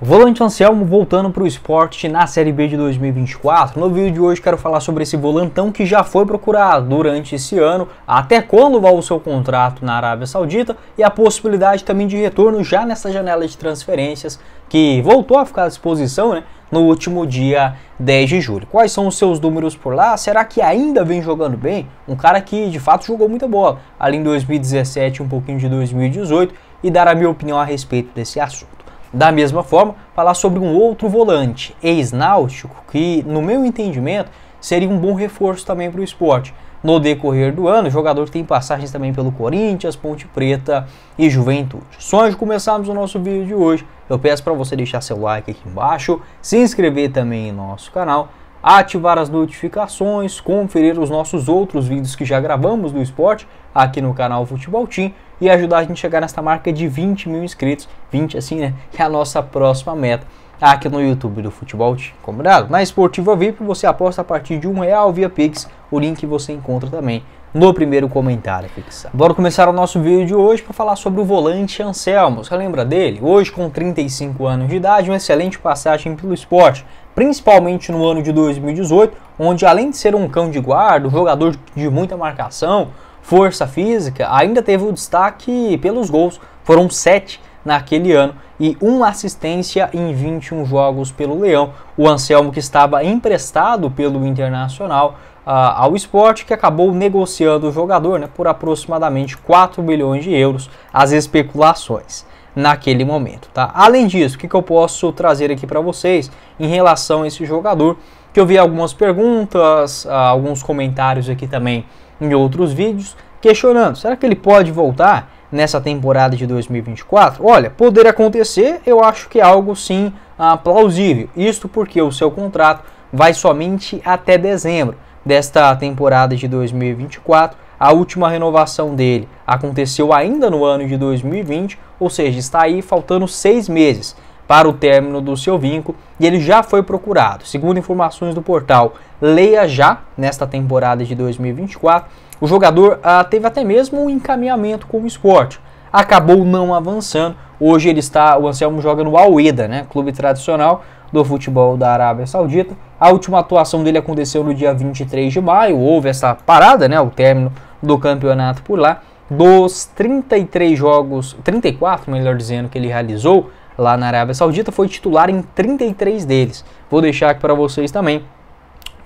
Volante Anselmo voltando para o esporte na Série B de 2024. No vídeo de hoje quero falar sobre esse volantão que já foi procurado durante esse ano, até quando vai o seu contrato na Arábia Saudita e a possibilidade também de retorno já nessa janela de transferências que voltou a ficar à disposição né, no último dia 10 de julho. Quais são os seus números por lá? Será que ainda vem jogando bem? Um cara que de fato jogou muita bola, ali em 2017 um pouquinho de 2018 e dar a minha opinião a respeito desse assunto. Da mesma forma, falar sobre um outro volante ex-náutico que, no meu entendimento, seria um bom reforço também para o esporte. No decorrer do ano, o jogador tem passagens também pelo Corinthians, Ponte Preta e Juventude. Só antes de começarmos o nosso vídeo de hoje, eu peço para você deixar seu like aqui embaixo, se inscrever também em nosso canal, ativar as notificações, conferir os nossos outros vídeos que já gravamos do esporte aqui no canal Futebol Team e ajudar a gente a chegar nessa marca de 20 mil inscritos, 20 assim, né? Que é a nossa próxima meta ah, aqui no YouTube do Futebol Combinado? Na Esportiva VIP você aposta a partir de um real via Pix, o link você encontra também no primeiro comentário fixado. Bora começar o nosso vídeo de hoje para falar sobre o volante Anselmo. Você lembra dele? Hoje com 35 anos de idade, uma excelente passagem pelo esporte, principalmente no ano de 2018, onde além de ser um cão de guarda, um jogador de muita marcação, força física, ainda teve o destaque pelos gols. Foram sete naquele ano e uma assistência em 21 jogos pelo Leão. O Anselmo, que estava emprestado pelo Internacional uh, ao esporte, que acabou negociando o jogador né, por aproximadamente 4 milhões de euros, as especulações naquele momento. Tá? Além disso, o que, que eu posso trazer aqui para vocês em relação a esse jogador? Que eu vi algumas perguntas, uh, alguns comentários aqui também em outros vídeos questionando: será que ele pode voltar nessa temporada de 2024? Olha, poder acontecer, eu acho que é algo sim ah, plausível. Isto porque o seu contrato vai somente até dezembro desta temporada de 2024. A última renovação dele aconteceu ainda no ano de 2020, ou seja, está aí faltando seis meses para o término do seu vínculo e ele já foi procurado. Segundo informações do portal Leia Já, nesta temporada de 2024, o jogador ah, teve até mesmo um encaminhamento com o esporte. Acabou não avançando. Hoje ele está, o Anselmo joga no Al-Eda, né, clube tradicional do futebol da Arábia Saudita. A última atuação dele aconteceu no dia 23 de maio. Houve essa parada, né, o término do campeonato por lá. Dos 33 jogos, 34, melhor dizendo, que ele realizou, lá na Arábia Saudita, foi titular em 33 deles. Vou deixar aqui para vocês também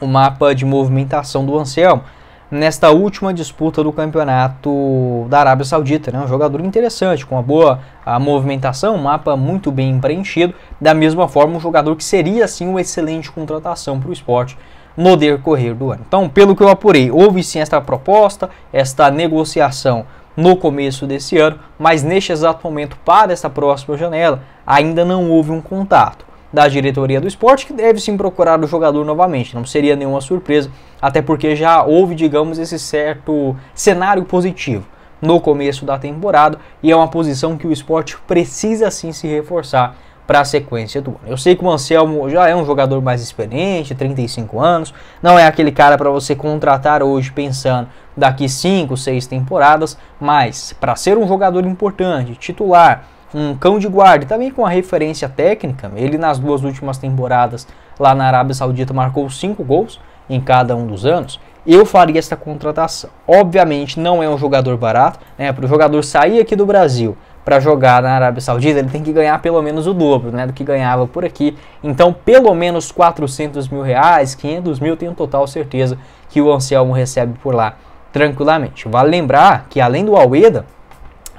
o mapa de movimentação do Anselmo nesta última disputa do campeonato da Arábia Saudita. Né? Um jogador interessante, com uma boa movimentação, um mapa muito bem preenchido. Da mesma forma, um jogador que seria assim uma excelente contratação para o esporte no decorrer do ano. Então, pelo que eu apurei, houve sim esta proposta, esta negociação no começo desse ano, mas neste exato momento, para esta próxima janela, ainda não houve um contato da diretoria do esporte, que deve sim procurar o jogador novamente. Não seria nenhuma surpresa, até porque já houve, digamos, esse certo cenário positivo no começo da temporada e é uma posição que o esporte precisa sim se reforçar para a sequência do ano. Eu sei que o Anselmo já é um jogador mais experiente, 35 anos, não é aquele cara para você contratar hoje pensando daqui 5, 6 temporadas, mas para ser um jogador importante, titular, um cão de guarda, também com a referência técnica, ele nas duas últimas temporadas lá na Arábia Saudita marcou cinco gols em cada um dos anos, eu faria essa contratação. Obviamente não é um jogador barato, né? Para o jogador sair aqui do Brasil para jogar na Arábia Saudita, ele tem que ganhar pelo menos o dobro né, do que ganhava por aqui. Então, pelo menos 400 mil reais, 500 mil, tenho total certeza que o Anselmo recebe por lá tranquilamente. Vale lembrar que além do Almeida,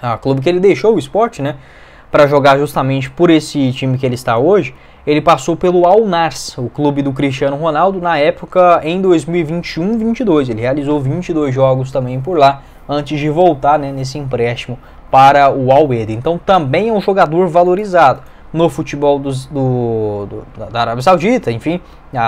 a clube que ele deixou o esporte, né? para jogar justamente por esse time que ele está hoje, ele passou pelo Al Nass, o clube do Cristiano Ronaldo, na época em 2021-22. Ele realizou 22 jogos também por lá, antes de voltar né, nesse empréstimo para o Al Então também é um jogador valorizado no futebol dos, do, do, da Arábia Saudita, enfim,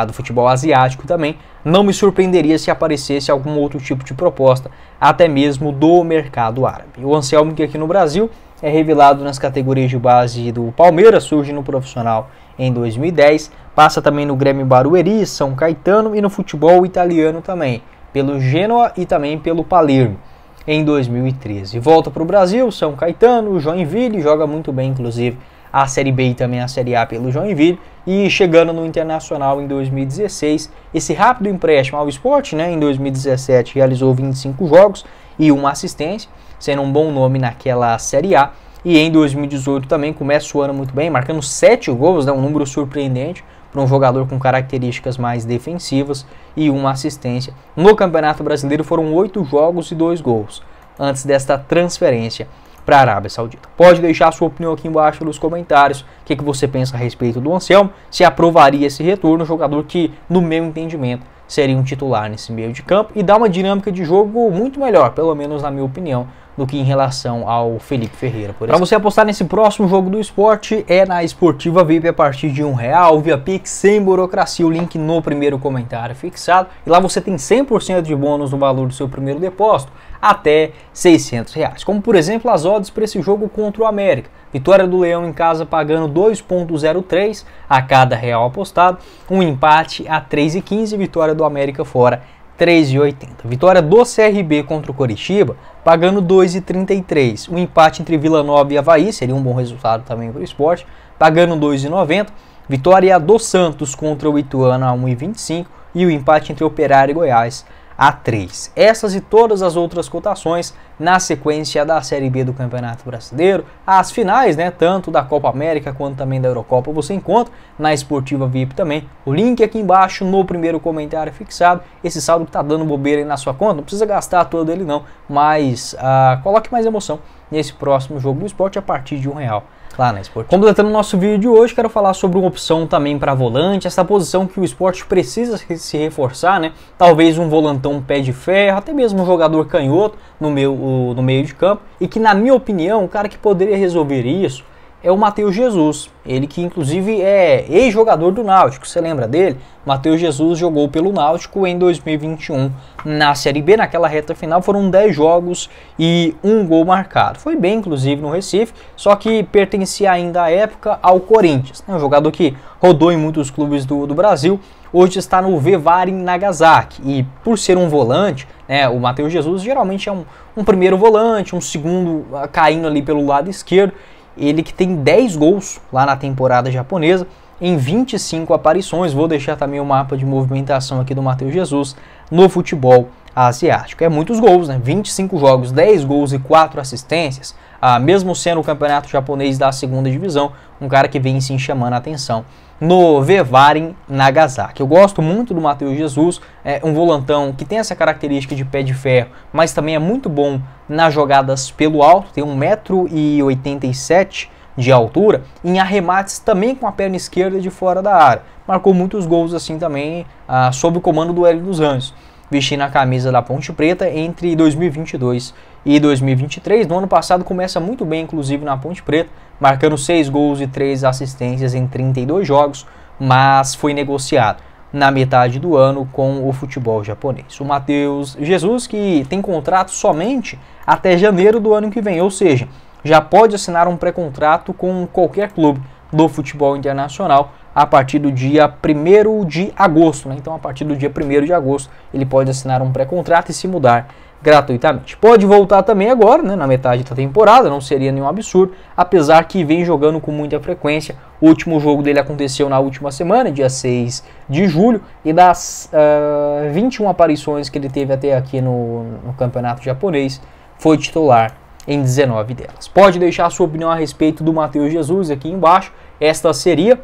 do futebol asiático também. Não me surpreenderia se aparecesse algum outro tipo de proposta, até mesmo do mercado árabe. O Anselmo que é aqui no Brasil é revelado nas categorias de base do Palmeiras, surge no profissional em 2010, passa também no Grêmio Barueri, São Caetano e no futebol italiano também, pelo Genoa e também pelo Palermo em 2013. Volta para o Brasil, São Caetano, Joinville, joga muito bem inclusive a Série B e também a Série A pelo Joinville e chegando no Internacional em 2016, esse rápido empréstimo ao esporte, né, em 2017 realizou 25 jogos e uma assistência, sendo um bom nome naquela Série A. E em 2018 também começa o ano muito bem, marcando 7 gols, né, um número surpreendente para um jogador com características mais defensivas e uma assistência. No Campeonato Brasileiro foram 8 jogos e 2 gols antes desta transferência para a Arábia Saudita. Pode deixar sua opinião aqui embaixo nos comentários. O que, que você pensa a respeito do Anselmo? Se aprovaria esse retorno, um jogador que, no meu entendimento, seria um titular nesse meio de campo e dá uma dinâmica de jogo muito melhor, pelo menos na minha opinião, do que em relação ao Felipe Ferreira, por exemplo. Para você apostar nesse próximo jogo do esporte, é na Esportiva VIP a partir de um real, via Pix, sem burocracia, o link no primeiro comentário fixado. E lá você tem 100% de bônus no valor do seu primeiro depósito, até 600 reais. Como, por exemplo, as odds para esse jogo contra o América. Vitória do Leão em casa pagando 2.03 a cada real apostado, um empate a 3,15, vitória do América fora 3,80. Vitória do CRB contra o Coritiba, pagando 2,33. O empate entre Vila Nova e Havaí seria um bom resultado também para o esporte, pagando 2,90. Vitória do Santos contra o Ituano a 1,25 e o empate entre Operário e Goiás a 3. Essas e todas as outras cotações na sequência da Série B do Campeonato Brasileiro, as finais, né, tanto da Copa América quanto também da Eurocopa, você encontra na Esportiva VIP também. O link aqui embaixo no primeiro comentário fixado. Esse saldo que tá dando bobeira aí na sua conta, não precisa gastar todo ele não, mas ah, coloque mais emoção nesse próximo jogo do esporte a partir de um real lá na Sport. Completando o nosso vídeo de hoje, quero falar sobre uma opção também para volante, essa posição que o esporte precisa se reforçar, né? Talvez um volantão pé de ferro, até mesmo um jogador canhoto no, meu, no meio de campo, e que, na minha opinião, o cara que poderia resolver isso é o Matheus Jesus. Ele que inclusive é ex-jogador do Náutico, você lembra dele? Matheus Jesus jogou pelo Náutico em 2021 na Série B, naquela reta final foram 10 jogos e um gol marcado. Foi bem inclusive no Recife, só que pertencia ainda à época ao Corinthians, é um jogador que rodou em muitos clubes do, do Brasil, hoje está no Vevar em Nagasaki. E por ser um volante, né, o Matheus Jesus geralmente é um, um primeiro volante, um segundo ah, caindo ali pelo lado esquerdo ele que tem 10 gols lá na temporada japonesa, em 25 aparições. Vou deixar também o mapa de movimentação aqui do Matheus Jesus no futebol asiático. É muitos gols, né? 25 jogos, 10 gols e 4 assistências. Ah, mesmo sendo o campeonato japonês da segunda divisão, um cara que vem sim chamando a atenção no Vevarin Nagasaki. Eu gosto muito do Matheus Jesus, é um volantão que tem essa característica de pé de ferro, mas também é muito bom nas jogadas pelo alto, tem 1,87m de altura, em arremates também com a perna esquerda de fora da área. Marcou muitos gols assim também, ah, sob o comando do Hélio dos Anjos, vestindo a camisa da Ponte Preta entre 2022 e 2023. No ano passado começa muito bem, inclusive na Ponte Preta, marcando 6 gols e 3 assistências em 32 jogos, mas foi negociado na metade do ano com o futebol japonês. O Matheus Jesus, que tem contrato somente até janeiro do ano que vem, ou seja, já pode assinar um pré-contrato com qualquer clube do futebol internacional a partir do dia 1 de agosto. Né? Então, a partir do dia 1 de agosto, ele pode assinar um pré-contrato e se mudar gratuitamente. Pode voltar também agora, né, na metade da temporada, não seria nenhum absurdo, apesar que vem jogando com muita frequência. O último jogo dele aconteceu na última semana, dia 6 de julho, e das uh, ah, 21 aparições que ele teve até aqui no, no campeonato japonês, foi titular em 19 delas. Pode deixar a sua opinião a respeito do Matheus Jesus aqui embaixo. Esta seria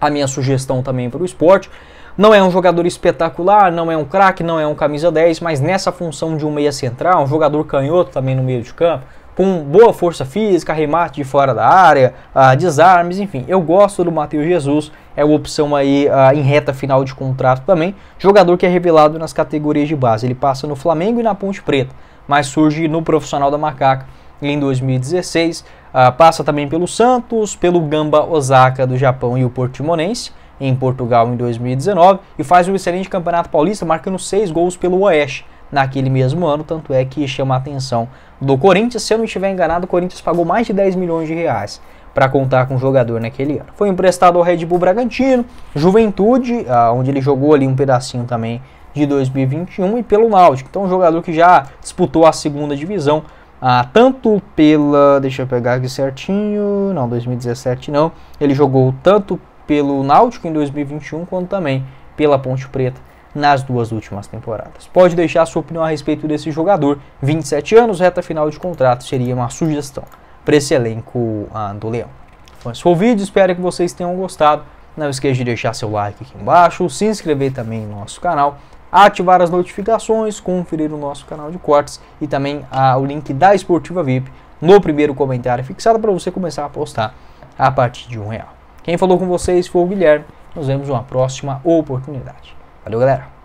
a minha sugestão também para o esporte. Não é um jogador espetacular, não é um craque, não é um camisa 10, mas nessa função de um meia central, um jogador canhoto também no meio de campo, com boa força física, remate de fora da área, uh, desarmes, enfim. Eu gosto do Matheus Jesus, é uma opção aí uh, em reta final de contrato também. Jogador que é revelado nas categorias de base. Ele passa no Flamengo e na Ponte Preta, mas surge no profissional da Macaca em 2016. Uh, ah, passa também pelo Santos, pelo Gamba Osaka do Japão e o Portimonense em Portugal em 2019 e faz um excelente campeonato paulista, marcando seis gols pelo Oeste naquele mesmo ano, tanto é que chama a atenção do Corinthians. Se eu não estiver enganado, o Corinthians pagou mais de 10 milhões de reais para contar com o jogador naquele ano. Foi emprestado ao Red Bull Bragantino, Juventude, ah, onde ele jogou ali um pedacinho também de 2021 e pelo Náutico. Então, um jogador que já disputou a segunda divisão, ah, tanto pela. Deixa eu pegar aqui certinho. Não, 2017 não. Ele jogou tanto pelo Náutico em 2021, quanto também pela Ponte Preta nas duas últimas temporadas. Pode deixar sua opinião a respeito desse jogador. 27 anos, reta final de contrato, seria uma sugestão para esse elenco ah, do Leão. Foi esse o vídeo, espero que vocês tenham gostado. Não esqueça de deixar seu like aqui embaixo, se inscrever também no nosso canal, ativar as notificações, conferir o nosso canal de cortes e também ah, o link da Esportiva VIP no primeiro comentário fixado para você começar a postar a partir de um real. Quem falou com vocês foi o Guilherme. Nos vemos numa próxima oportunidade. Valeu, galera!